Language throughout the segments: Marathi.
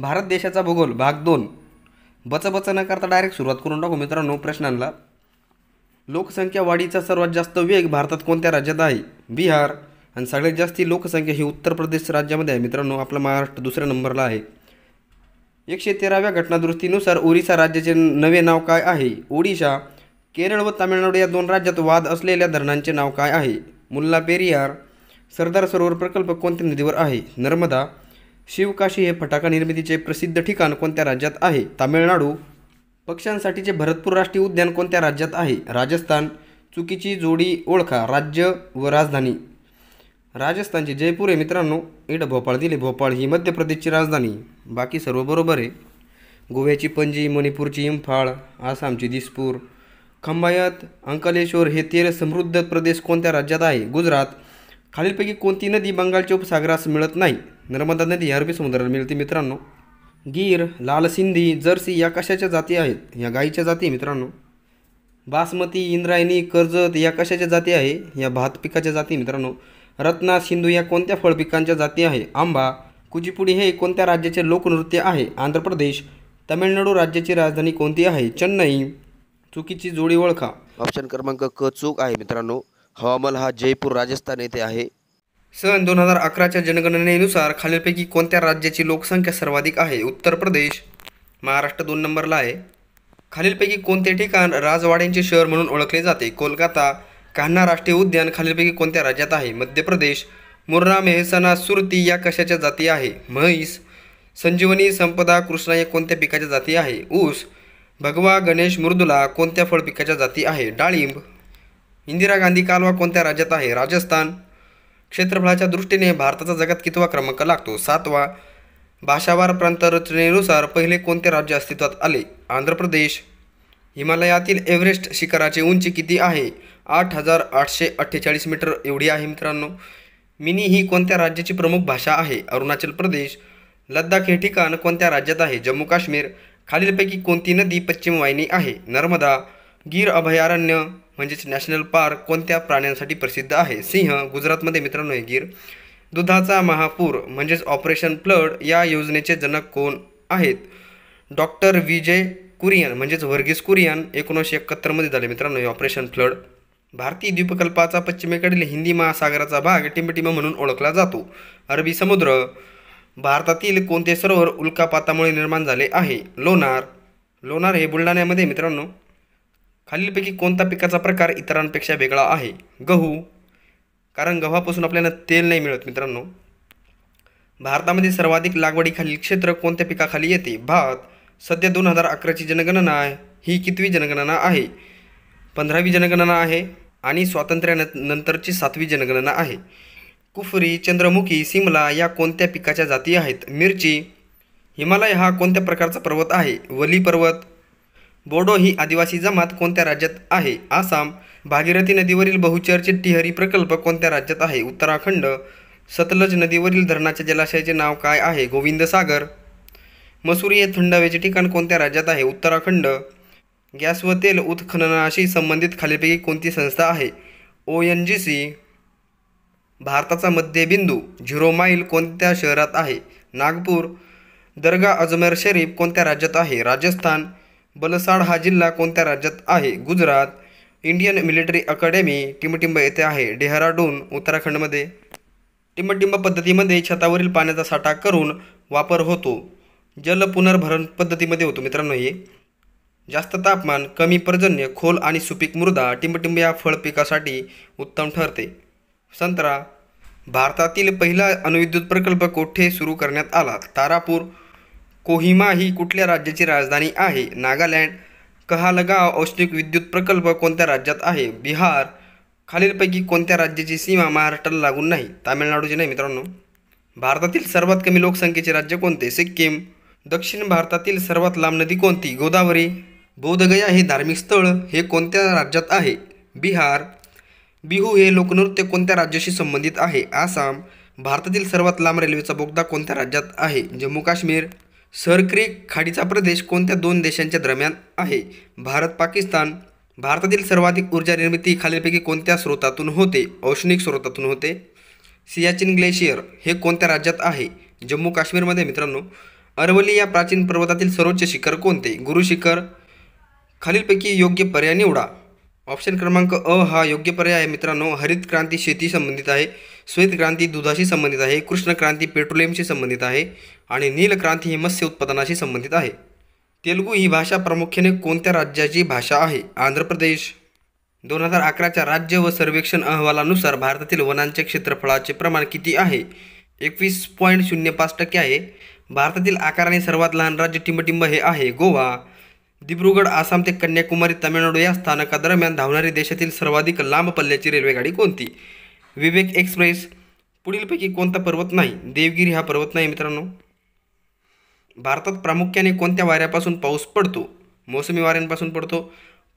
भारत देशाचा भूगोल भाग दोन बच बच न करता डायरेक्ट सुरुवात करून टाकू मित्रांनो प्रश्नांना लोकसंख्या वाढीचा सर्वात जास्त वेग भारतात कोणत्या राज्यात आहे बिहार आणि सगळ्यात जास्ती लोकसंख्या ही उत्तर प्रदेश राज्यामध्ये आहे मित्रांनो आपला महाराष्ट्र दुसऱ्या नंबरला आहे एकशे तेराव्या घटनादुरुस्तीनुसार ओरिसा राज्याचे नवे नाव काय आहे ओडिशा केरळ व तामिळनाडू या दोन राज्यात वाद असलेल्या धरणांचे नाव काय आहे मुल्ला पेरियार सरदार सरोवर प्रकल्प कोणत्या नदीवर आहे नर्मदा शिवकाशी हे फटाका निर्मितीचे प्रसिद्ध ठिकाण कोणत्या राज्यात आहे तामिळनाडू पक्ष्यांसाठीचे भरतपूर राष्ट्रीय उद्यान कोणत्या राज्यात आहे राजस्थान चुकीची जोडी ओळखा राज्य व राजधानी राजस्थानचे जयपूर आहे मित्रांनो इड भोपाळ दिले भोपाळ ही मध्य प्रदेशची राजधानी बाकी सर्व बरोबर आहे गोव्याची पणजी मणिपूरची इम्फाळ आसामची दिसपूर खंबायत अंकलेश्वर हे तेर समृद्ध प्रदेश कोणत्या राज्यात आहे गुजरात खालीलपैकी कोणती नदी बंगालच्या उपसागरास मिळत नाही नर्मदा नदी अरबी समुद्राला मिळते मित्रांनो गीर लाल सिंधी जर्सी या कशाच्या जाती आहेत या गाईच्या जाती मित्रांनो बासमती इंद्रायणी कर्जत या कशाच्या जाती आहे या भात पिकाच्या जाती मित्रांनो रत्ना सिंधू या कोणत्या फळपिकांच्या जाती आहे आंबा कुचिपुडी हे कोणत्या राज्याचे लोकनृत्य आहे आंध्र प्रदेश तमिळनाडू राज्याची राजधानी कोणती आहे चेन्नई चुकीची जोडी ओळखा ऑप्शन क्रमांक क चूक आहे मित्रांनो हवामल हा जयपूर राजस्थान येथे आहे सन दोन हजार अकराच्या जनगणनेनुसार खालीलपैकी कोणत्या राज्याची लोकसंख्या सर्वाधिक आहे उत्तर प्रदेश महाराष्ट्र दोन नंबरला आहे खालीलपैकी कोणते ठिकाण राजवाड्यांचे शहर म्हणून ओळखले जाते कोलकाता कान्हा राष्ट्रीय उद्यान खालीलपैकी कोणत्या राज्यात आहे मध्य प्रदेश मुर्रा मेहसाना सुरती या कशाच्या जाती आहे म्हैस संजीवनी संपदा कृष्णा या कोणत्या पिकाच्या जाती आहे ऊस भगवा गणेश मृदुला कोणत्या फळ पिकाच्या जाती आहे डाळिंब इंदिरा गांधी कालवा कोणत्या राज्यात आहे राजस्थान क्षेत्रफळाच्या दृष्टीने भारताचा जगात कितवा क्रमांक लागतो सातवा भाषावार प्रांतरचनेनुसार पहिले कोणते राज्य अस्तित्वात आले आंध्र प्रदेश हिमालयातील एव्हरेस्ट शिखराची उंची किती आहे आठ हजार आठशे अठ्ठेचाळीस मीटर एवढी आहे मित्रांनो मिनी ही कोणत्या राज्याची प्रमुख भाषा आहे अरुणाचल प्रदेश लद्दाख हे ठिकाण कोणत्या राज्यात आहे जम्मू काश्मीर खालीलपैकी कोणती नदी पश्चिम वाहिनी आहे नर्मदा गीर अभयारण्य म्हणजेच नॅशनल पार्क कोणत्या प्राण्यांसाठी प्रसिद्ध आहे सिंह गुजरातमध्ये मित्रांनो हे गीर दुधाचा महापूर म्हणजेच ऑपरेशन फ्लड या योजनेचे जनक कोण आहेत डॉक्टर विजय कुरियन म्हणजेच वर्गीस कुरियन एकोणीसशे एकाहत्तरमध्ये झाले मित्रांनो हे ऑपरेशन फ्लड भारतीय द्वीपकल्पाचा पश्चिमेकडील हिंदी महासागराचा भाग टिंबटिंब म्हणून ओळखला जातो अरबी समुद्र भारतातील कोणते सरोवर उल्कापातामुळे निर्माण झाले आहे लोणार लोणार हे बुलढाण्यामध्ये मित्रांनो खालीलपैकी कोणता पिकाचा प्रकार इतरांपेक्षा वेगळा आहे गहू कारण गव्हापासून आपल्याला तेल नाही मिळत मित्रांनो भारतामध्ये सर्वाधिक लागवडीखालील क्षेत्र कोणत्या पिकाखाली येते भात सध्या दोन हजार अकराची जनगणना आहे ही कितवी जनगणना आहे पंधरावी जनगणना आहे आणि स्वातंत्र्यान नंतरची सातवी जनगणना आहे कुफरी चंद्रमुखी सिमला या कोणत्या पिकाच्या जाती आहेत मिरची हिमालय हा कोणत्या प्रकारचा पर्वत आहे वली पर्वत बोडो ही आदिवासी जमात कोणत्या राज्यात आहे आसाम भागीरथी नदीवरील बहुचर्चित टिहरी प्रकल्प कोणत्या राज्यात आहे उत्तराखंड सतलज नदीवरील धरणाच्या जलाशयाचे नाव काय आहे गोविंद सागर मसुरी हे थंड हवेचे ठिकाण कोणत्या राज्यात आहे उत्तराखंड गॅस व तेल उत्खननाशी संबंधित खालीलपैकी कोणती संस्था आहे ओ एन जी सी भारताचा मध्यबिंदू झिरो माईल कोणत्या शहरात आहे नागपूर दर्गा अजमेर शरीफ कोणत्या राज्यात आहे राजस्थान बलसाड हा जिल्हा कोणत्या राज्यात आहे गुजरात इंडियन मिलिटरी अकॅडमी टिंबटिंब येथे आहे डेहराडून उत्तराखंडमध्ये टिंबटिंब पद्धतीमध्ये छतावरील पाण्याचा साठा करून वापर होतो जल पुनर्भरण पद्धतीमध्ये होतो मित्रांनो हे जास्त तापमान कमी पर्जन्य खोल आणि सुपीक मृदा टिंबटिंब या फळ पिकासाठी उत्तम ठरते संत्रा भारतातील पहिला अणुविद्युत प्रकल्प कोठे सुरू करण्यात आला तारापूर कोहिमा ही कुठल्या राज्याची राजधानी आहे नागालँड कहालगाव औष्णिक विद्युत प्रकल्प कोणत्या राज्यात आहे बिहार खालीलपैकी कोणत्या राज्याची सीमा महाराष्ट्राला लागून नाही तामिळनाडूची नाही मित्रांनो भारतातील सर्वात कमी लोकसंख्येचे राज्य कोणते सिक्कीम दक्षिण भारतातील सर्वात लांब नदी कोणती गोदावरी बोधगया हे धार्मिक स्थळ हे कोणत्या राज्यात आहे बिहार बिहू हे लोकनृत्य कोणत्या राज्याशी संबंधित आहे आसाम भारतातील सर्वात लांब रेल्वेचा बोगदा कोणत्या राज्यात आहे जम्मू काश्मीर सरक्री खाडीचा प्रदेश कोणत्या दोन देशांच्या दरम्यान आहे भारत पाकिस्तान भारतातील सर्वाधिक ऊर्जा निर्मिती खालीलपैकी कोणत्या स्रोतातून होते औष्णिक स्रोतातून होते सियाचिन ग्लेशियर हे कोणत्या राज्यात आहे जम्मू काश्मीरमध्ये मित्रांनो अरवली या प्राचीन पर्वतातील सर्वोच्च शिखर कोणते गुरुशिखर खालीलपैकी योग्य पर्याय निवडा ऑप्शन क्रमांक अ हा योग्य पर्याय आहे मित्रांनो हरित क्रांती शेती संबंधित आहे श्वेत क्रांती दुधाशी संबंधित आहे कृष्ण क्रांती पेट्रोलियमशी संबंधित आहे आणि नील क्रांती ही मत्स्य उत्पादनाशी संबंधित आहे तेलुगू ही भाषा प्रामुख्याने कोणत्या राज्याची भाषा आहे आंध्र प्रदेश दोन हजार अकराच्या राज्य व सर्वेक्षण अहवालानुसार भारतातील वनांच्या क्षेत्रफळाचे प्रमाण किती आहे एकवीस पॉईंट शून्य पाच टक्के आहे भारतातील आकाराने सर्वात लहान राज्य टिंबटिंब हे आहे गोवा दिब्रुगड आसाम ते कन्याकुमारी तामिळनाडू या स्थानकादरम्यान धावणारी देशातील सर्वाधिक लांब पल्ल्याची रेल्वेगाडी कोणती विवेक एक्सप्रेस पुढीलपैकी कोणता पर्वत नाही देवगिरी हा पर्वत नाही मित्रांनो भारतात प्रामुख्याने कोणत्या वाऱ्यापासून पाऊस पडतो मोसमी वाऱ्यांपासून पडतो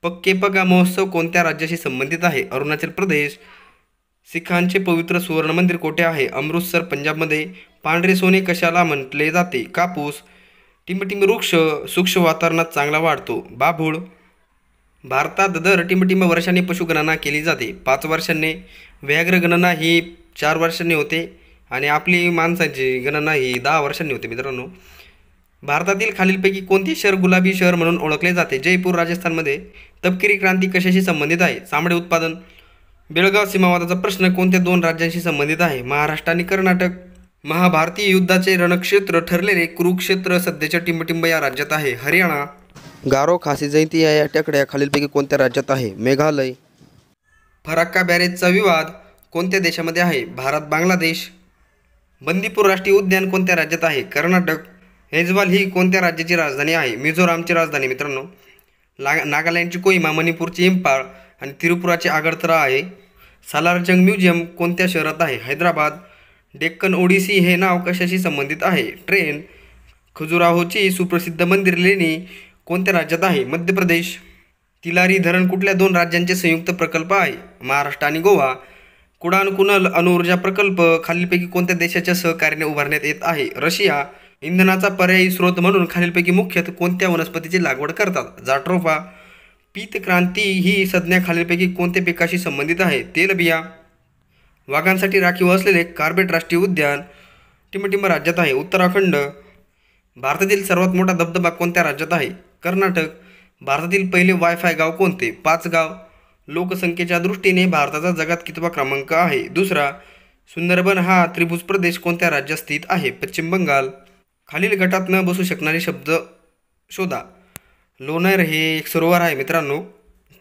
पक्के पगा महोत्सव कोणत्या राज्याशी संबंधित आहे अरुणाचल प्रदेश सिखांचे पवित्र सुवर्ण मंदिर कोठे आहे अमृतसर पंजाबमध्ये पांढरे सोने कशाला म्हटले जाते कापूस टिंबटिंब वृक्ष सूक्ष्म वातावरणात चांगला वाढतो बाभूळ भारतात दर टिंबटिंब वर्षांनी पशुगणना केली जाते पाच वर्षांनी व्याघ्र गणना ही चार वर्षांनी होते आणि आपली माणसांची गणना ही दहा वर्षांनी होते मित्रांनो भारतातील खालीलपैकी कोणते शहर गुलाबी शहर म्हणून ओळखले जाते जयपूर राजस्थानमध्ये तपकिरी क्रांती कशाशी संबंधित आहे चामडे उत्पादन बेळगाव सीमावादाचा प्रश्न कोणत्या दोन राज्यांशी संबंधित आहे महाराष्ट्र आणि कर्नाटक महाभारतीय युद्धाचे रणक्षेत्र ठरलेले कुरुक्षेत्र सध्याच्या टिंबटिंब या राज्यात आहे हरियाणा गारो खासी जयंती या टेकड्या खालीलपैकी कोणत्या राज्यात आहे मेघालय फराक्का बॅरेजचा विवाद कोणत्या देशामध्ये आहे भारत बांगलादेश बंदीपूर राष्ट्रीय उद्यान कोणत्या राज्यात आहे कर्नाटक हेजवाल ही कोणत्या राज्याची राजधानी आहे मिझोरामची राजधानी मित्रांनो ला नागालँडची कोहिमा मणिपूरची इम्फाळ आणि त्रिपुराची आगरतरा आहे सालारजंग म्युझियम कोणत्या शहरात आहे हैदराबाद डेक्कन ओडिसी हे नाव कशाशी संबंधित आहे ट्रेन खजुराहोची सुप्रसिद्ध मंदिर लेणी कोणत्या राज्यात आहे मध्य प्रदेश तिलारी धरण कुठल्या दोन राज्यांचे संयुक्त प्रकल्प आहे महाराष्ट्र आणि गोवा कुडाणकुनल अणुऊर्जा प्रकल्प खालीलपैकी कोणत्या देशाच्या सहकार्याने उभारण्यात येत आहे रशिया इंधनाचा पर्यायी स्रोत म्हणून खालीलपैकी मुख्यतः कोणत्या वनस्पतीची लागवड करतात जाट्रोफा पीत क्रांती ही संज्ञा खालीलपैकी कोणत्या पिकाशी संबंधित आहे तेलबिया वाघांसाठी राखीव असलेले कार्बेट राष्ट्रीय उद्यान टिमटिम राज्यात आहे उत्तराखंड भारतातील सर्वात मोठा धबधबा कोणत्या राज्यात आहे कर्नाटक भारतातील पहिले वायफाय गाव कोणते पाच गाव लोकसंख्येच्या दृष्टीने भारताचा जगात कितवा क्रमांक आहे दुसरा सुंदरबन हा त्रिभुज प्रदेश कोणत्या राज्यात स्थित आहे पश्चिम बंगाल खालील गटात न बसू शकणारे शब्द शोधा लोणर हे एक सरोवर आहे मित्रांनो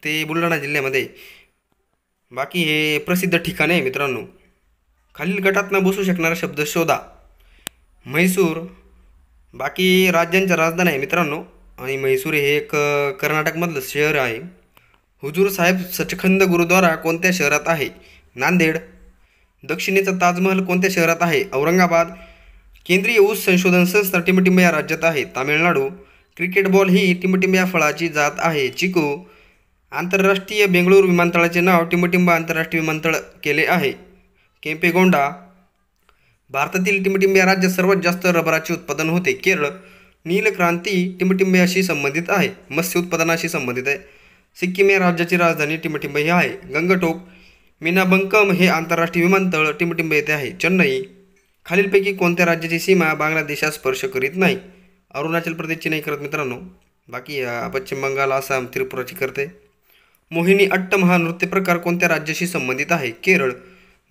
ते बुलढाणा जिल्ह्यामध्ये बाकी हे प्रसिद्ध ठिकाण आहे मित्रांनो खालील गटात गटातनं बसू शकणारा शब्द शोधा म्हैसूर बाकी राज्यांच्या राजधानी आहे मित्रांनो आणि म्हैसूर हे एक कर्नाटकमधलं शहर आहे हुजूर साहेब सचखंद गुरुद्वारा कोणत्या शहरात आहे नांदेड दक्षिणेचा ताजमहल कोणत्या शहरात आहे औरंगाबाद केंद्रीय ऊस संशोधन संस्था टिमटिंब या राज्यात आहे तामिळनाडू क्रिकेट बॉल ही टिमटिंब या फळाची जात आहे चिकू आंतरराष्ट्रीय बेंगळूर विमानतळाचे नाव टिंबटिंबा आंतरराष्ट्रीय विमानतळ केले आहे केम्पेगोंडा भारतातील टिंबटिंब या राज्यात सर्वात जास्त रबराचे उत्पादन होते केरळ नीलक्रांती टिंबटिंब्याशी संबंधित आहे मत्स्य उत्पादनाशी संबंधित आहे सिक्कीम या राज्याची राजधानी टिंबटिंब ही आहे गंगटोक मीनाबंकम हे आंतरराष्ट्रीय विमानतळ टिंबटिंब येथे आहे चेन्नई खालीलपैकी कोणत्या राज्याची सीमा बांगलादेशात स्पर्श करीत नाही अरुणाचल प्रदेशची नाही करत मित्रांनो बाकी पश्चिम बंगाल आसाम त्रिपुराची करते मोहिनी अट्टम हा नृत्य प्रकार कोणत्या राज्याशी संबंधित आहे केरळ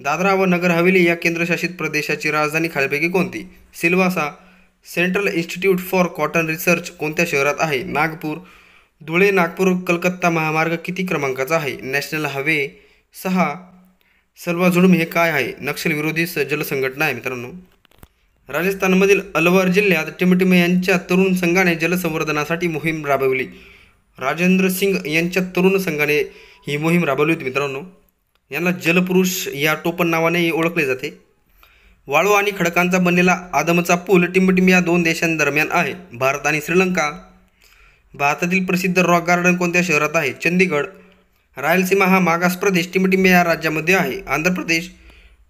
दादरा व नगर हवेली या केंद्रशासित प्रदेशाची राजधानी खालपैकी कोणती Silvassa central institute for cotton research कोणत्या शहरात आहे नागपूर धुळे नागपूर कलकत्ता महामार्ग किती क्रमांकाचा आहे नॅशनल हवे सहा सलवा झुडूम हे काय आहे नक्षलविरोधी स जलसंघटना आहे मित्रांनो राजस्थानमधील अलवार जिल्ह्यात टिमटिमे यांच्या तरुण संघाने जलसंवर्धनासाठी मोहीम राबवली राजेंद्र सिंग यांच्या तरुण संघाने ही मोहीम राबवली होती मित्रांनो यांना जलपुरुष या टोपण नावाने ओळखले जाते वाळू आणि खडकांचा बनलेला आदमचा पूल टिंबटिंब या दोन देशांदरम्यान आहे भारत आणि श्रीलंका भारतातील प्रसिद्ध रॉक गार्डन कोणत्या शहरात आहे चंदीगड रायलसीमा हा मागास प्रदेश टिंबटिंब या राज्यामध्ये आहे आंध्र प्रदेश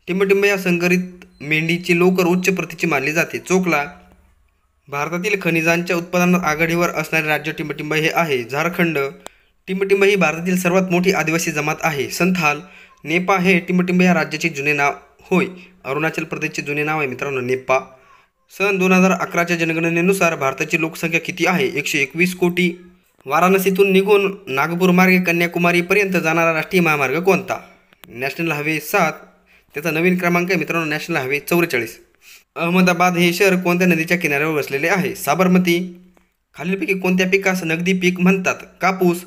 टिंबटिंब या संकरित मेंढीची लोकर उच्च प्रतीची मानली जाते चोकला भारतातील खनिजांच्या उत्पादनात आघाडीवर असणारे राज्य टिंबटिंब हे आहे झारखंड टिंबटिंब ही भारतातील सर्वात मोठी आदिवासी जमात आहे संथाल नेपा हे टिंबटिंब या राज्याचे जुने नाव होय अरुणाचल प्रदेशचे जुने नाव आहे मित्रांनो नेपा सन दोन हजार अकराच्या जनगणनेनुसार भारताची लोकसंख्या किती आहे एकशे एकवीस कोटी वाराणसीतून निघून नागपूर मार्गे कन्याकुमारीपर्यंत जाणारा राष्ट्रीय महामार्ग कोणता नॅशनल हायवे सात त्याचा नवीन क्रमांक आहे मित्रांनो नॅशनल हायवे चौवेचाळीस अहमदाबाद हे शहर कोणत्या नदीच्या किनाऱ्यावर वसलेले आहे साबरमती खालीलपैकी कोणत्या पिकास नगदी पीक म्हणतात कापूस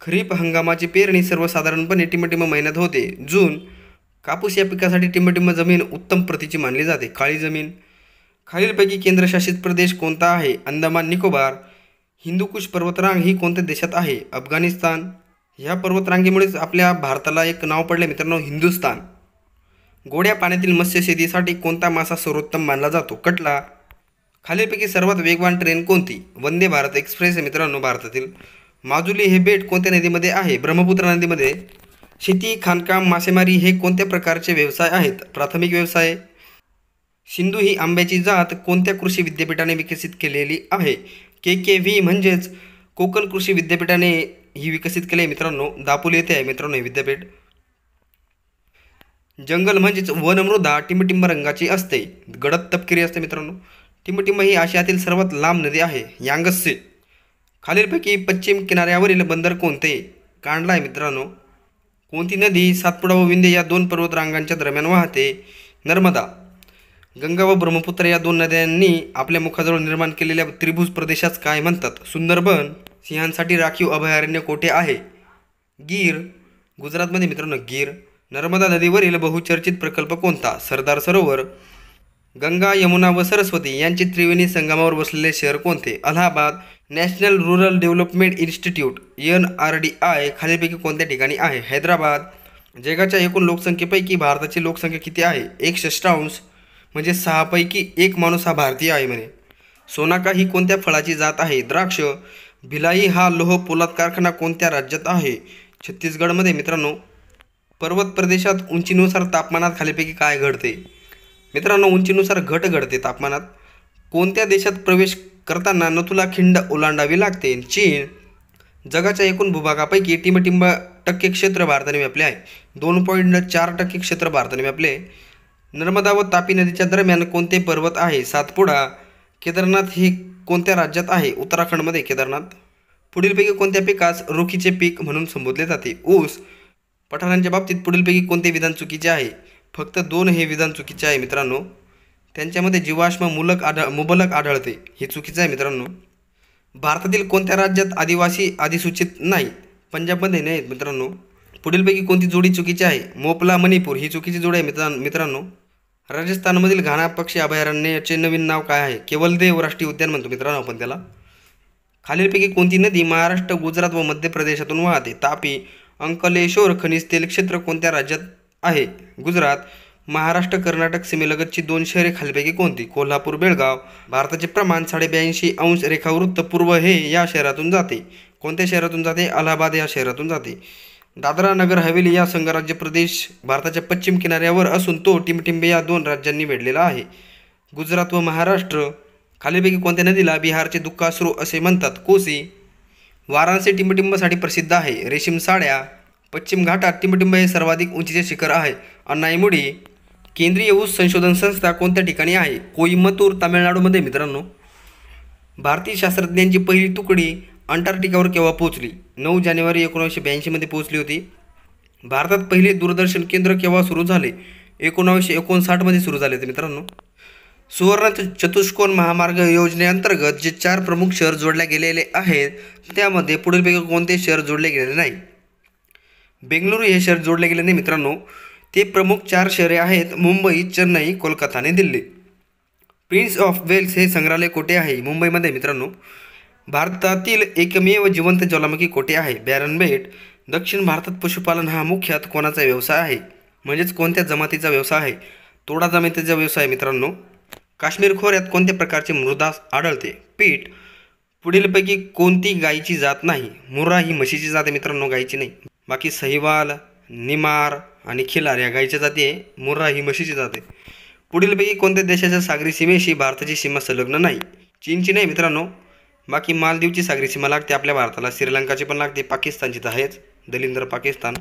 खरीप हंगामाची पेरणी सर्वसाधारणपणे टिमटिम महिन्यात होते जून कापूस या पिकासाठी टिमटिम जमीन उत्तम प्रतीची मानली जाते काळी जमीन खालीलपैकी केंद्रशासित प्रदेश कोणता आहे अंदमान निकोबार हिंदूकुश पर्वतरांग ही कोणत्या देशात आहे अफगाणिस्तान ह्या पर्वतरांगेमुळेच आपल्या भारताला एक नाव पडले मित्रांनो हिंदुस्तान गोड्या पाण्यातील मत्स्य शेतीसाठी कोणता मासा सर्वोत्तम मानला जातो कटला खालीलपैकी सर्वात वेगवान ट्रेन कोणती वंदे भारत एक्सप्रेस मित्रांनो भारतातील माजुली हे बेट कोणत्या नदीमध्ये आहे ब्रह्मपुत्रा नदीमध्ये शेती खाणकाम मासेमारी हे कोणत्या प्रकारचे व्यवसाय आहेत प्राथमिक व्यवसाय सिंधू ही आंब्याची जात कोणत्या कृषी विद्यापीठाने विकसित केलेली आहे के के व्ही म्हणजेच कोकण कृषी विद्यापीठाने ही विकसित केले मित्रांनो दापोली येथे आहे मित्रांनो हे विद्यापीठ जंगल म्हणजेच वनमृदा टिंबटिंब रंगाची असते गडद तपकिरी असते मित्रांनो टिंबटिंब ही आशियातील सर्वात लांब नदी आहे यांगस्से खालीलपैकी पश्चिम किनाऱ्यावरील बंदर कोणते कांडला आहे मित्रांनो कोणती नदी सातपुडा व विंदे या दोन पर्वतरांगांच्या दरम्यान वाहते नर्मदा गंगा व ब्रह्मपुत्र या दोन नद्यांनी आपल्या मुखाजवळ निर्माण केलेल्या त्रिभुज प्रदेशास काय म्हणतात सुंदरबन सिंहांसाठी राखीव अभयारण्य कोठे आहे गीर गुजरातमध्ये मित्रांनो गीर नर्मदा नदीवरील बहुचर्चित प्रकल्प कोणता सरदार सरोवर गंगा यमुना व सरस्वती यांचे त्रिवेणी संगमावर बसलेले शहर कोणते Allahabad national rural development institute N R D I खालीपैकी कोणत्या ठिकाणी आहे हैदराबाद जगाच्या एकूण लोकसंख्येपैकी भारताची लोकसंख्या किती आहे एक षष्टांश म्हणजे सहापैकी एक माणूस हा भारतीय आहे म्हणे सोनाका ही कोणत्या फळाची जात आहे द्राक्ष भिलाई हा लोह पोलाद कारखाना कोणत्या राज्यात आहे छत्तीसगडमध्ये मित्रांनो पर्वत प्रदेशात उंचीनुसार तापमानात खालीपैकी काय घडते मित्रांनो उंचीनुसार घट घडते तापमानात कोणत्या देशात प्रवेश करताना नथुला खिंड ओलांडावी लागते चीन जगाच्या एकूण भूभागापैकी टिंबटिंब टक्के क्षेत्र भारताने व्यापले आहे दोन पॉईंट चार टक्के क्षेत्र भारताने व्यापले नर्मदा व तापी नदीच्या दरम्यान कोणते पर्वत आहे सातपुडा केदारनाथ हे कोणत्या राज्यात आहे उत्तराखंडमध्ये केदारनाथ पुढीलपैकी कोणत्या पिकास रोखीचे पीक म्हणून संबोधले जाते ऊस पठाणांच्या बाबतीत पुढीलपैकी कोणते विधान चुकीचे आहे फक्त दोन हे विधान चुकीचे आहे मित्रांनो त्यांच्यामध्ये जीवाश्म मुलक आढळ मुबलक आढळते हे चुकीचं आहे मित्रांनो भारतातील कोणत्या राज्यात आदिवासी अधिसूचित नाही पंजाबमध्ये नाहीत मित्रांनो पुढीलपैकी कोणती जोडी चुकीची आहे मोपला मणिपूर ही चुकीची जोडी आहे मित्रां मित्रांनो राजस्थानमधील घाणा पक्षी अभयारण्याचे नवीन नाव काय आहे देव राष्ट्रीय उद्यान म्हणतो मित्रांनो आपण त्याला खालीलपैकी कोणती नदी महाराष्ट्र गुजरात व मध्य प्रदेशातून वाहते तापी अंकलेश्वर खनिज तेल क्षेत्र कोणत्या राज्यात आहे गुजरात महाराष्ट्र कर्नाटक सीमेलगतची दोन शहरे खालीपैकी कोणती कोल्हापूर बेळगाव भारताचे प्रमाण साडेब्याऐंशी अंश रेखावृत्त पूर्व हे या शहरातून जाते कोणत्या शहरातून जाते अलाहाबाद या शहरातून जाते दादरा नगर हवेली या संघराज्य प्रदेश भारताच्या पश्चिम किनाऱ्यावर असून तो टिमटिंबे या दोन राज्यांनी वेढलेला आहे गुजरात व महाराष्ट्र खालीपैकी कोणत्या नदीला बिहारचे दुःखाश्रू असे म्हणतात कोसी वाराणसी टिंबटिंबसाठी प्रसिद्ध आहे रेशीम साड्या पश्चिम घाटात टिंबटिंब हे सर्वाधिक उंचीचे शिखर आहे अन्नाईमुडी केंद्रीय ऊस संशोधन संस्था कोणत्या ठिकाणी आहे कोईमतूर तामिळनाडूमध्ये मित्रांनो भारतीय शास्त्रज्ञांची पहिली तुकडी अंटार्क्टिकावर केव्हा पोहोचली नऊ जानेवारी एकोणीसशे ब्याऐंशीमध्ये पोहोचली होती भारतात पहिले दूरदर्शन केंद्र केव्हा सुरू झाले एकोणावीसशे एकोणसाठमध्ये सुरू झाले होते मित्रांनो सुवर्ण चतुष्कोन महामार्ग योजनेअंतर्गत जे चार प्रमुख शहर जोडले गेलेले आहेत त्यामध्ये पुढीलपैकी कोणते शहर जोडले गेलेले नाही बेंगलुरू हे शहर जोडले गेले नाही मित्रांनो ते प्रमुख चार शहरे आहेत मुंबई चेन्नई कोलकाता आणि दिल्ली प्रिन्स ऑफ वेल्स हे संग्रहालय कोठे आहे मुंबईमध्ये मित्रांनो भारतातील एकमेव जिवंत ज्वालामुखी कोठे आहे बॅरन बेट दक्षिण भारतात पशुपालन हा मुख्यात कोणाचा व्यवसाय आहे म्हणजेच कोणत्या जमातीचा व्यवसाय आहे तोडा जमातीचा व्यवसाय मित्रांनो काश्मीर खोऱ्यात कोणत्या प्रकारचे मृदास आढळते पीठ पुढीलपैकी कोणती गायीची जात नाही मुर्रा ही म्हशीची जात आहे मित्रांनो गायीची नाही बाकी सहिवाल निमार आणि खिलार या गायीच्या जाती आहे मुर्रा ही म्हशीची जात आहे पुढीलपैकी कोणत्या देशाच्या सागरी सीमेशी भारताची सीमा संलग्न नाही चीनची नाही मित्रांनो बाकी मालदीवची सागरी सीमा लागते आपल्या भारताला श्रीलंकाची पण लागते पाकिस्तानची तर आहेच दलिंदर पाकिस्तान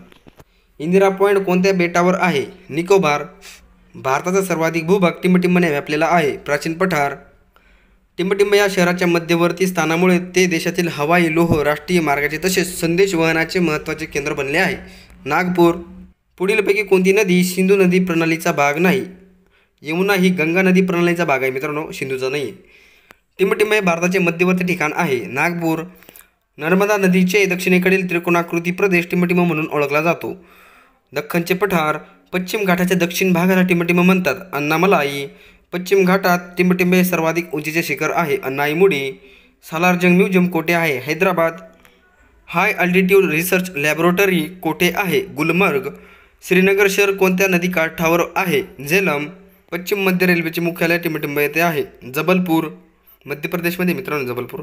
इंदिरा पॉईंट कोणत्या बेटावर आहे निकोबार भारताचा सर्वाधिक भूभाग टिंबटिंबने व्यापलेला आहे प्राचीन पठार टिंबटिंब या शहराच्या मध्यवर्ती स्थानामुळे ते देशातील हवाई लोह राष्ट्रीय मार्गाचे तसेच संदेश वहनाचे महत्त्वाचे केंद्र बनले आहे नागपूर पुढीलपैकी कोणती नदी सिंधू नदी प्रणालीचा भाग नाही यमुना ही गंगा नदी प्रणालीचा भाग आहे मित्रांनो सिंधूचा नाही टिंबटिंब हे भारताचे मध्यवर्ती ठिकाण आहे नागपूर नर्मदा नदीचे दक्षिणेकडील त्रिकोणाकृती प्रदेश टिंबटिंब म्हणून ओळखला जातो दख्खनचे पठार पश्चिम घाटाच्या दक्षिण भागाला टिंबटिंब म्हणतात अन्नामलाई पश्चिम घाटात टिंबटिंब हे सर्वाधिक उंचीचे शिखर आहे अन्नाईमुडी सालारजंग म्युझियम कोठे आहे Hyderabad high altitude research laboratory कोठे आहे गुलमर्ग श्रीनगर शहर कोणत्या नदी काठावर आहे झेलम पश्चिम मध्य रेल्वेचे मुख्यालय टिंबटिंब येथे आहे जबलपूर मध्य प्रदेशमध्ये मित्रांनो जबलपूर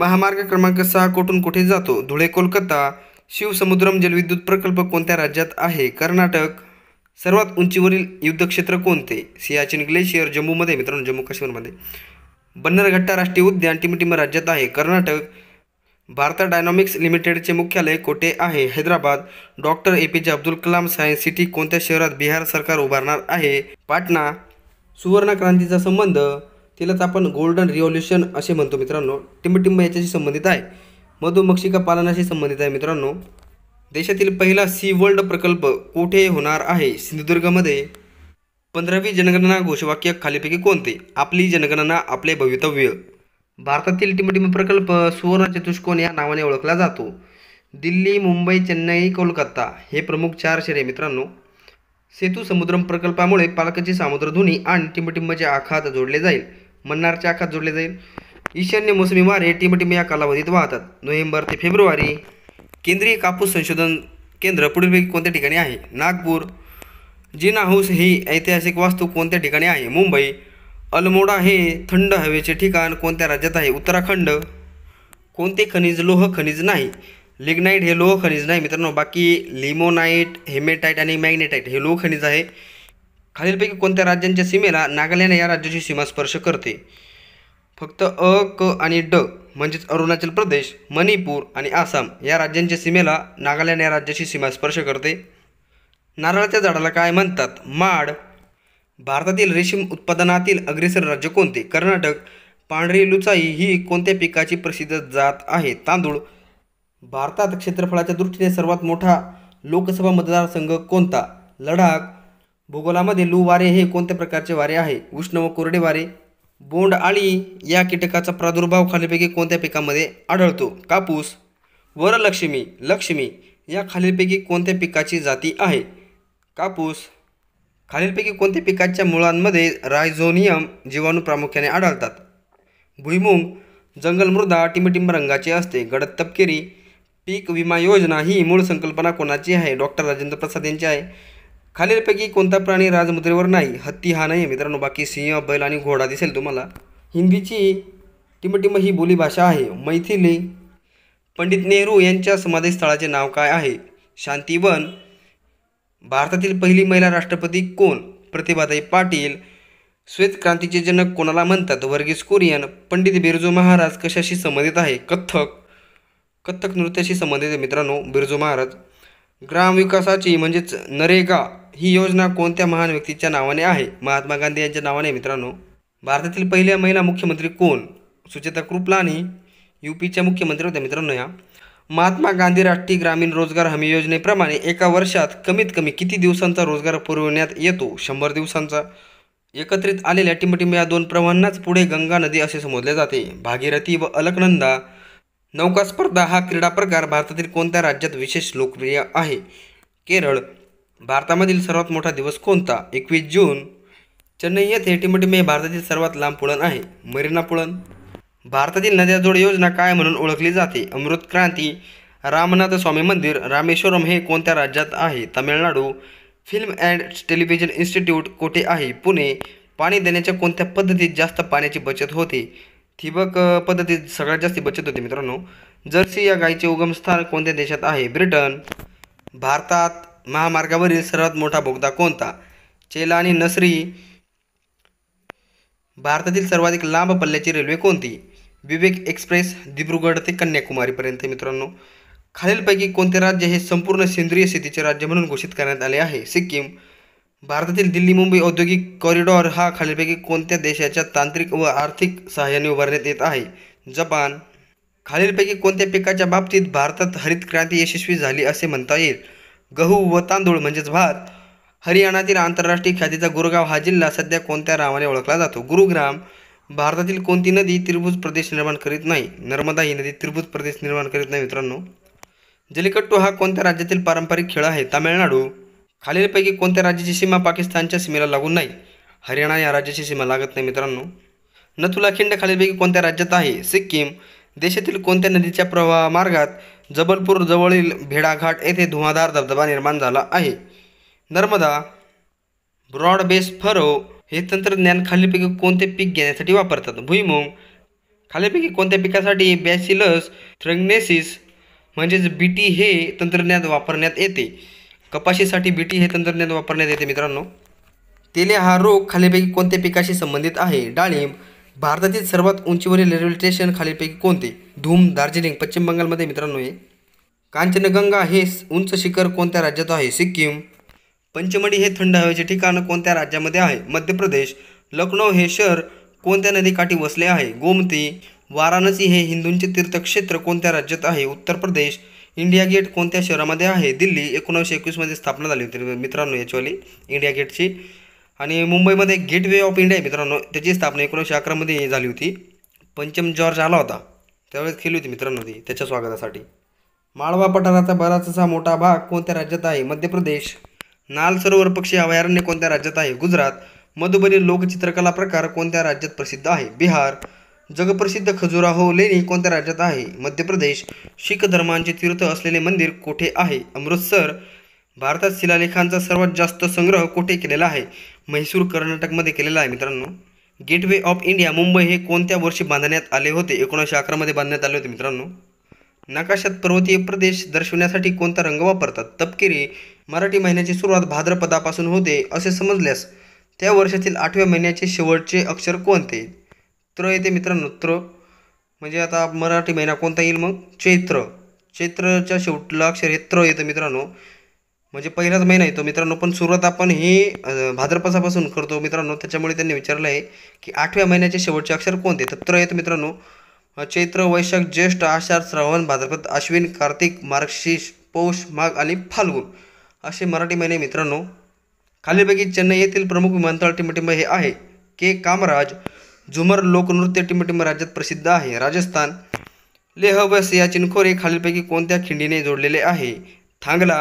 महामार्ग क्रमांक सहा कोठून कुठे जातो धुळे कोलकाता शिवसमुद्रम जलविद्युत प्रकल्प कोणत्या राज्यात आहे कर्नाटक सर्वात उंचीवरील युद्धक्षेत्र कोणते सियाचिन ग्लेशियर जम्मूमध्ये मित्रांनो जम्मू काश्मीरमध्ये बन्नरघट्टा राष्ट्रीय उद्यान टिमटिम राज्यात आहे कर्नाटक भारता डायनॉमिक्स लिमिटेडचे मुख्यालय कोठे आहे हैदराबाद डॉक्टर ए पी जे अब्दुल कलाम सायन्स सिटी कोणत्या शहरात बिहार सरकार उभारणार आहे पाटणा सुवर्ण क्रांतीचा संबंध तिलाच आपण गोल्डन रिव्होल्युशन असे म्हणतो मित्रांनो टिंबटिंब याच्याशी संबंधित आहे मधुमक्षिका पालनाशी संबंधित आहे मित्रांनो देशातील पहिला सी वर्ल्ड प्रकल्प कुठे होणार आहे सिंधुदुर्गमध्ये पंधरावी जनगणना घोषवाक्य खालीपैकी कोणते आपली जनगणना आपले भवितव्य भारतातील टिमटिम प्रकल्प सुवर्ण चतुष्कोन या नावाने ओळखला जातो दिल्ली मुंबई चेन्नई कोलकाता हे प्रमुख चार शहरे मित्रांनो सेतू समुद्रम प्रकल्पामुळे पालकाची सामुद्रधुनी आणि टिंबटिंबचे आखात जोडले जाईल मन्नारचे आखात जोडले जाईल ईशान्य मोसमी वारे टिंबटिंब या कालावधीत वाहतात नोव्हेंबर ते फेब्रुवारी केंद्रीय कापूस संशोधन केंद्र पुढीलपैकी कोणत्या ठिकाणी आहे नागपूर जिना हाऊस ही ऐतिहासिक वास्तू कोणत्या ठिकाणी आहे मुंबई अल्मोडा हे थंड हवेचे ठिकाण कोणत्या राज्यात आहे उत्तराखंड कोणते खनिज लोह खनिज नाही लिग्नाईट हे लोह खनिज नाही मित्रांनो बाकी लिमोनाईट हेमेटाईट आणि मॅग्नेटाईट हे लोह खनिज आहे खालीलपैकी कोणत्या राज्यांच्या सीमेला नागालँड या राज्याची सीमा स्पर्श करते फक्त अ क आणि ड म्हणजेच अरुणाचल प्रदेश मणिपूर आणि आसाम या राज्यांच्या सीमेला नागालँड या राज्याची सीमा स्पर्श करते नारळाच्या झाडाला काय म्हणतात माड भारतातील रेशीम उत्पादनातील अग्रेसर राज्य कोणते कर्नाटक पांढरी लुचाई ही कोणत्या पिकाची प्रसिद्ध जात आहे तांदूळ भारतात क्षेत्रफळाच्या दृष्टीने सर्वात मोठा लोकसभा मतदारसंघ कोणता लडाख भूगोलामध्ये लू वारे हे कोणत्या प्रकारचे वारे आहे उष्ण व कोरडे वारे बोंड आळी या कीटकाचा प्रादुर्भाव खालीलपैकी कोणत्या पिकामध्ये आढळतो कापूस वरलक्ष्मी लक्ष्मी या खालीलपैकी कोणत्या पिकाची जाती आहे कापूस खालीलपैकी कोणत्या पिकाच्या मुळांमध्ये रायझोनियम जीवाणू प्रामुख्याने आढळतात भुईमुंग जंगलमृदा टिंबटिंब रंगाची असते गडद तपकिरी पीक विमा योजना ही मूळ संकल्पना कोणाची आहे डॉक्टर राजेंद्र प्रसाद यांची आहे खालीलपैकी कोणता प्राणी राजमुद्रेवर नाही हत्ती हा नाही मित्रांनो बाकी सिंह बैल आणि घोडा दिसेल तुम्हाला हिंदीची टिमटिम ही बोलीभाषा आहे मैथिली पंडित नेहरू यांच्या समाधीस्थळाचे नाव काय आहे शांतीवन भारतातील पहिली महिला राष्ट्रपती कोण प्रतिभाताई पाटील श्वेत क्रांतीचे जनक कोणाला म्हणतात वर्गीस कुरियन पंडित बिरजू महाराज कशाशी संबंधित आहे कथ्थक कथ्थक नृत्याशी संबंधित आहे मित्रांनो बिरजू महाराज ग्रामविकासाची म्हणजेच नरेगा ही योजना कोणत्या महान व्यक्तीच्या नावाने आहे महात्मा गांधी यांच्या नावाने मित्रांनो भारतातील पहिल्या महिला मुख्यमंत्री कोण सुचेता कृपलानी युपीच्या मुख्यमंत्री होत्या मित्रांनो या महात्मा गांधी राष्ट्रीय ग्रामीण रोजगार हमी योजनेप्रमाणे एका वर्षात कमीत कमी किती दिवसांचा रोजगार पुरविण्यात येतो शंभर दिवसांचा एकत्रित आलेल्या टिंबटिंब या दोन प्रवाहांनाच पुढे गंगा नदी असे संबोधले जाते भागीरथी व अलकनंदा नौका स्पर्धा हा क्रीडा प्रकार भारतातील कोणत्या राज्यात विशेष लोकप्रिय आहे केरळ भारतामधील सर्वात मोठा दिवस कोणता एकवीस जून चेन्नई येथे टिमटिमे भारतातील सर्वात लांब पुळण आहे मरीना पुळण भारतातील नद्या जोड योजना काय म्हणून ओळखली जाते अमृत क्रांती रामनाथ स्वामी मंदिर रामेश्वरम हे कोणत्या राज्यात आहे Tamil Nadu film and television institute कोठे आहे पुणे पाणी देण्याच्या कोणत्या पद्धतीत जास्त पाण्याची बचत होते ठिबक पद्धतीत सगळ्यात जास्त बचत होते मित्रांनो जर्सी या गायीचे उगमस्थान कोणत्या देशात आहे ब्रिटन भारतात महामार्गावरील सर्वात मोठा बोगदा कोणता चेला आणि नसरी भारतातील सर्वाधिक लांब पल्ल्याची रेल्वे कोणती विवेक एक्सप्रेस दिब्रुगड ते कन्याकुमारीपर्यंत मित्रांनो खालीलपैकी कोणते राज्य हे संपूर्ण सेंद्रिय शेतीचे राज्य म्हणून घोषित करण्यात आले आहे सिक्कीम भारतातील दिल्ली मुंबई औद्योगिक कॉरिडॉर हा खालीलपैकी कोणत्या देशाच्या तांत्रिक व आर्थिक सहाय्याने उभारण्यात येत आहे जपान खालीलपैकी कोणत्या पिकाच्या बाबतीत भारतात हरित क्रांती यशस्वी झाली असे म्हणता येईल गहू व तांदूळ म्हणजेच भात हरियाणातील आंतरराष्ट्रीय ख्यातीचा गुरगाव हा जिल्हा सध्या कोणत्या नावाने ओळखला जातो गुरुग्राम भारतातील कोणती नदी त्रिभुज प्रदेश निर्माण करीत नाही नर्मदा ही नदी त्रिभुज प्रदेश निर्माण करीत नाही मित्रांनो जलिकट्टू हा कोणत्या राज्यातील पारंपरिक खेळ आहे तामिळनाडू खालीलपैकी कोणत्या राज्याची सीमा पाकिस्तानच्या सीमेला लागून नाही हरियाणा या राज्याची सीमा लागत नाही मित्रांनो नथुला खिंड खालीलपैकी कोणत्या राज्यात आहे सिक्कीम देशातील कोणत्या नदीच्या प्रवाह मार्गात जबलपूर जवळील भेडाघाट येथे धुवाधार धबधबा निर्माण झाला आहे नर्मदा ब्रॉडबेस फरो हे तंत्रज्ञान खालीपैकी कोणते पीक घेण्यासाठी वापरतात भुईमुंग खालीपैकी कोणत्या पिकासाठी बॅसिलस थ्रंगनेसिस म्हणजेच बीटी हे तंत्रज्ञान वापरण्यात येते कपाशीसाठी बीटी हे तंत्रज्ञान वापरण्यात येते मित्रांनो तेले हा रोग खालीपैकी कोणत्या पिकाशी संबंधित आहे डाळिंब भारतातील सर्वात उंचीवरील रेल्वे स्टेशन खालीलपैकी कोणते धूम दार्जिलिंग पश्चिम बंगालमध्ये मित्रांनो हे कांचनगंगा हे उंच शिखर कोणत्या राज्यात आहे सिक्कीम पंचमढी हे थंड हवेचे ठिकाण कोणत्या राज्यामध्ये आहे मध्य प्रदेश लखनौ हे शहर कोणत्या नदीकाठी वसले आहे गोमती वाराणसी हे हिंदूंचे तीर्थक्षेत्र कोणत्या राज्यात आहे उत्तर प्रदेश इंडिया गेट कोणत्या शहरामध्ये आहे दिल्ली एकोणीसशे एकवीसमध्ये स्थापना झाली होती मित्रांनो याच्यावाली इंडिया गेटची आणि मुंबईमध्ये गेटवे ऑफ इंडिया मित्रांनो त्याची स्थापना एकोणीसशे अकरामध्ये झाली होती पंचम जॉर्ज आला होता त्यावेळेस केली होती मित्रांनो ती त्याच्या स्वागतासाठी माळवा पठाराचा बराचसा मोठा भाग कोणत्या राज्यात आहे मध्य प्रदेश नाल सरोवर पक्षी अभयारण्य कोणत्या राज्यात आहे गुजरात मधुबनी लोकचित्रकला प्रकार कोणत्या राज्यात प्रसिद्ध आहे बिहार जगप्रसिद्ध खजुराहो लेणी कोणत्या राज्यात आहे मध्य प्रदेश शीख धर्मांचे तीर्थ असलेले मंदिर कोठे आहे अमृतसर भारतात शिलालेखांचा सर्वात जास्त संग्रह कुठे केलेला आहे म्हैसूर कर्नाटकमध्ये केलेला आहे मित्रांनो गेटवे ऑफ इंडिया मुंबई हे कोणत्या वर्षी बांधण्यात आले होते एकोणीसशे अकरामध्ये बांधण्यात आले होते मित्रांनो नकाशात पर्वतीय प्रदेश दर्शवण्यासाठी कोणता रंग वापरतात तपकिरी मराठी महिन्याची सुरुवात भाद्रपदापासून होते असे समजल्यास त्या वर्षातील आठव्या महिन्याचे शेवटचे अक्षर कोणते त्र येते मित्रांनो त्र म्हणजे आता मराठी महिना कोणता येईल मग चैत्र चैत्रच्या शेवटला अक्षर हे त्र येतं मित्रांनो म्हणजे पहिलाच महिना येतो मित्रांनो पण सुरुवात आपण ही भाद्रपसापासून करतो मित्रांनो त्याच्यामुळे त्यांनी विचारलं आहे की आठव्या महिन्याचे शेवटचे अक्षर कोणते तर त्र मित्रांनो चैत्र वैशाख ज्येष्ठ आषाढ श्रावण भाद्रपद अश्विन कार्तिक मार्गशीष पौष माघ आणि फाल्गुन असे मराठी महिने मित्रांनो खालीलपैकी चेन्नई येथील प्रमुख विमानतळ टिंबटिंब हे आहे के कामराज झुमर लोकनृत्य टिंबटिंब राज्यात प्रसिद्ध आहे राजस्थान लेह व सिया हे खालीलपैकी कोणत्या खिंडीने जोडलेले आहे थांगला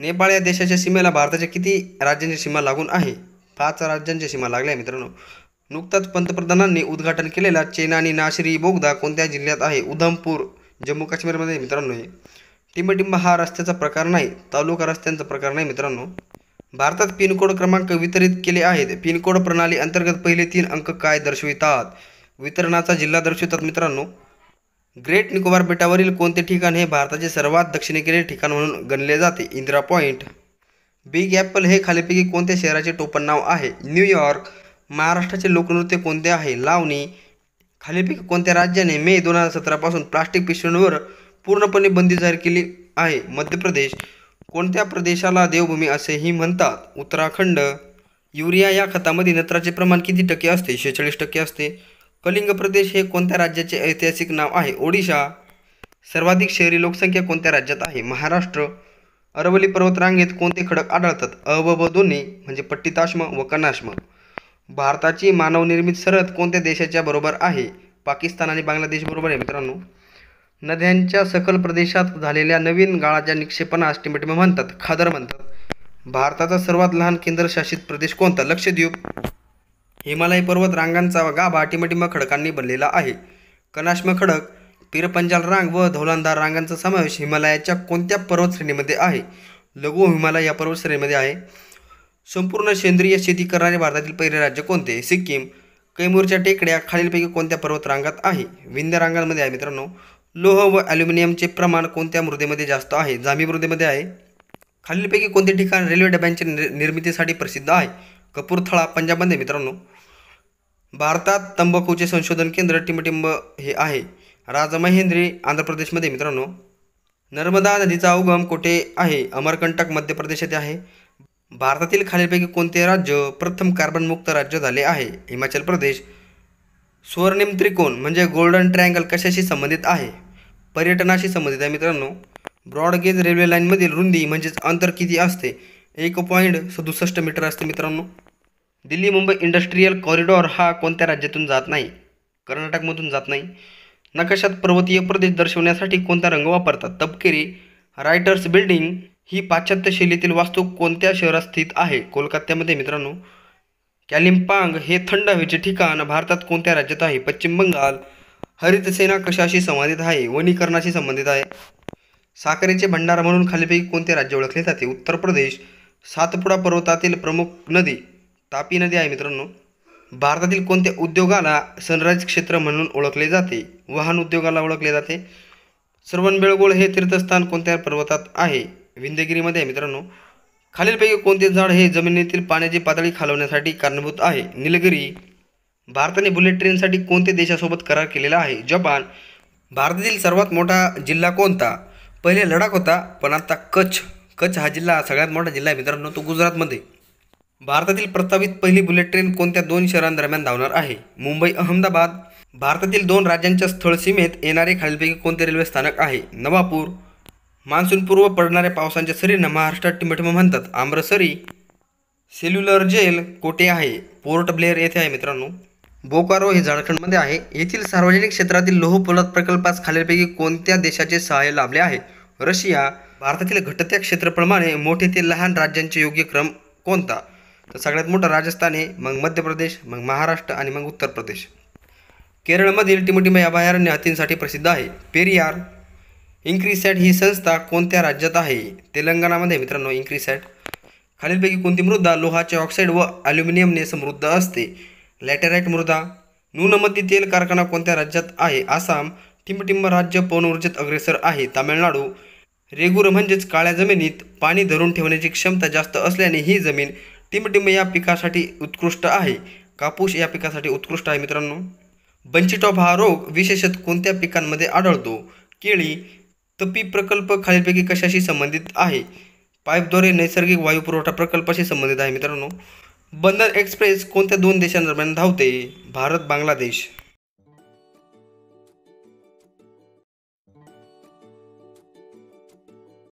नेपाळ या देशाच्या सीमेला भारताच्या किती राज्यांची सीमा लागून आहे पाच राज्यांच्या सीमा लागल्या मित्रांनो नुकताच पंतप्रधानांनी उद्घाटन केलेला चेनानी नाशरी बोगदा कोणत्या जिल्ह्यात आहे उधमपूर जम्मू काश्मीरमध्ये मित्रांनो हे टिंबटिंबा हा रस्त्याचा प्रकार नाही तालुका रस्त्यांचा प्रकार नाही मित्रांनो भारतात पिनकोड क्रमांक वितरित केले आहेत पिनकोड प्रणाली अंतर्गत पहिले तीन अंक काय दर्शवितात वितरणाचा जिल्हा दर्शवितात मित्रांनो ग्रेट निकोबार बेटावरील कोणते ठिकाण हे भारताचे सर्वात दक्षिणेकडील ठिकाण म्हणून गणले जाते इंदिरा पॉईंट बिग ॲपल हे खालीपैकी कोणत्या शहराचे टोपण नाव आहे न्यूयॉर्क महाराष्ट्राचे लोकनृत्य कोणते आहे लावणी खालीपैकी कोणत्या राज्याने मे दोन हजार सतरापासून प्लास्टिक पिशव्यांवर पूर्णपणे बंदी जाहीर केली आहे मध्य प्रदेश कोणत्या प्रदेशाला देवभूमी असेही म्हणतात उत्तराखंड युरिया या खतामध्ये नत्राचे प्रमाण किती टक्के असते शेहेचाळीस टक्के असते कलिंग प्रदेश हे कोणत्या राज्याचे ऐतिहासिक नाव आहे ओडिशा सर्वाधिक शहरी लोकसंख्या कोणत्या राज्यात आहे महाराष्ट्र अरवली पर्वतरांगेत कोणते खडक आढळतात अ दोन्ही म्हणजे पट्टीताश्म व कणाश्म भारताची मानवनिर्मित सरहद कोणत्या देशाच्या बरोबर आहे पाकिस्तान आणि बांगलादेश बरोबर आहे मित्रांनो नद्यांच्या सकल प्रदेशात झालेल्या नवीन गाळाच्या निक्षेपणा टिमेटमे म्हणतात खादर म्हणतात भारताचा सर्वात लहान केंद्रशासित प्रदेश कोणता लक्षद्वीप हिमालय पर्वत रांगांचा गाभा टिमटिम खडकांनी बनलेला आहे कनाश्म खडक पीरपंजाल रांग व धौलांधार रांगांचा समावेश हिमालयाच्या कोणत्या पर्वत श्रेणीमध्ये आहे लघु हिमालय या पर्वत श्रेणीमध्ये आहे संपूर्ण सेंद्रिय शेती करणारे भारतातील पहिले राज्य कोणते सिक्कीम कैमूरच्या टेकड्या खालीलपैकी कोणत्या पर्वत रांगात आहे विंध्य रांगांमध्ये आहे मित्रांनो लोह व ॲल्युमिनियमचे प्रमाण कोणत्या मृदेमध्ये जास्त आहे जामी मृदेमध्ये आहे खालीलपैकी कोणते ठिकाण रेल्वे डब्यांच्या निर्मितीसाठी प्रसिद्ध आहे कपूरथळा पंजाबमध्ये मित्रांनो भारतात तंबाखूचे संशोधन केंद्र टिंबटिंब हे आहे राजा आंध्र प्रदेशमध्ये मित्रांनो नर्मदा नदीचा उगम कुठे आहे अमरकंटक मध्य प्रदेशात आहे भारतातील खालीलपैकी कोणते राज्य प्रथम कार्बनमुक्त राज्य झाले आहे हिमाचल प्रदेश स्वर्णिम त्रिकोण म्हणजे गोल्डन ट्रायंगल कशाशी संबंधित आहे पर्यटनाशी संबंधित आहे मित्रांनो ब्रॉडगेज रेल्वे लाईनमधील रुंदी म्हणजेच अंतर किती असते एक पॉईंट सदुसष्ट मीटर असते मित्रांनो दिल्ली मुंबई इंडस्ट्रीयल कॉरिडॉर हा कोणत्या राज्यातून जात नाही कर्नाटकमधून जात नाही नकाशात पर्वतीय प्रदेश दर्शवण्यासाठी कोणता रंग वापरतात तपकेरी रायटर्स बिल्डिंग ही पाश्चात्य शैलीतील वास्तू कोणत्या शहरात स्थित आहे कोलकात्यामध्ये मित्रांनो कॅलिम्पांग हे थंड हवेचे ठिकाण भारतात कोणत्या राज्यात आहे पश्चिम बंगाल हरितसेना कशाशी संबंधित आहे वनीकरणाशी संबंधित आहे साखरेचे भंडार म्हणून खालीपैकी कोणते राज्य ओळखले जाते उत्तर प्रदेश सातपुडा पर्वतातील प्रमुख नदी तापी नदी आहे मित्रांनो भारतातील कोणत्या उद्योगाला सनराईज क्षेत्र म्हणून ओळखले जाते वाहन उद्योगाला ओळखले जाते बेळगोळ हे तीर्थस्थान कोणत्या पर्वतात आहे विंदगिरीमध्ये आहे मित्रांनो खालीलपैकी कोणते झाड हे जमिनीतील पाण्याची पातळी खालवण्यासाठी कारणीभूत आहे निलगिरी भारताने बुलेट ट्रेनसाठी कोणत्या देशासोबत करार केलेला आहे जपान भारतातील सर्वात मोठा जिल्हा कोणता पहिले लडाख होता पण आता कच्छ कच्छ हा जिल्हा सगळ्यात मोठा जिल्हा आहे मित्रांनो तो गुजरातमध्ये भारतातील प्रस्तावित पहिली बुलेट ट्रेन कोणत्या दोन शहरांदरम्यान धावणार आहे मुंबई अहमदाबाद भारतातील दोन राज्यांच्या स्थळ सीमेत येणारे खालीलपैकी कोणते रेल्वे स्थानक आहे नवापूर मान्सूनपूर्व पडणाऱ्या पावसांच्या सरींना महाराष्ट्रात टिमटिम म्हणतात आम्रसरी सेल्युलर जेल कोठे आहे पोर्ट ब्लेअर येथे आहे मित्रांनो बोकारो हे झारखंडमध्ये आहे येथील सार्वजनिक क्षेत्रातील लोह पोलाद प्रकल्पास खालीलपैकी कोणत्या देशाचे सहाय्य लाभले आहे रशिया भारतातील घटत्या क्षेत्राप्रमाणे मोठे ते लहान राज्यांचे योग्य क्रम कोणता तर सगळ्यात मोठं राजस्थान आहे मग मध्य प्रदेश मग महाराष्ट्र आणि मग उत्तर प्रदेश केरळमधील टिमटिम अभयारण्य हत्तींसाठी प्रसिद्ध आहे पेरियार इंक्रीसॅट ही संस्था कोणत्या राज्यात आहे तेलंगणामध्ये मित्रांनो इंक्रीसॅट खालीलपैकी कोणती मृदा लोहाचे ऑक्साईड व ॲल्युमिनियमने समृद्ध असते लॅटेराईट मृदा नूनमती तेल कारखाना कोणत्या राज्यात आहे आसाम टिंबटिंब राज्य पवन अग्रेसर आहे तामिळनाडू रेगुर म्हणजेच काळ्या जमिनीत पाणी धरून ठेवण्याची क्षमता जास्त असल्याने ही जमीन टिंबटिंब या पिकासाठी उत्कृष्ट आहे कापूस या पिकासाठी उत्कृष्ट आहे मित्रांनो बंचिटॉप हा रोग विशेषत कोणत्या पिकांमध्ये आढळतो केळी तपी प्रकल्प खालीलपैकी कशाशी संबंधित आहे पाईपद्वारे नैसर्गिक वायू पुरवठा प्रकल्पाशी संबंधित आहे मित्रांनो बंदर एक्सप्रेस कोणत्या दोन देशांदरम्यान धावते भारत बांगलादेश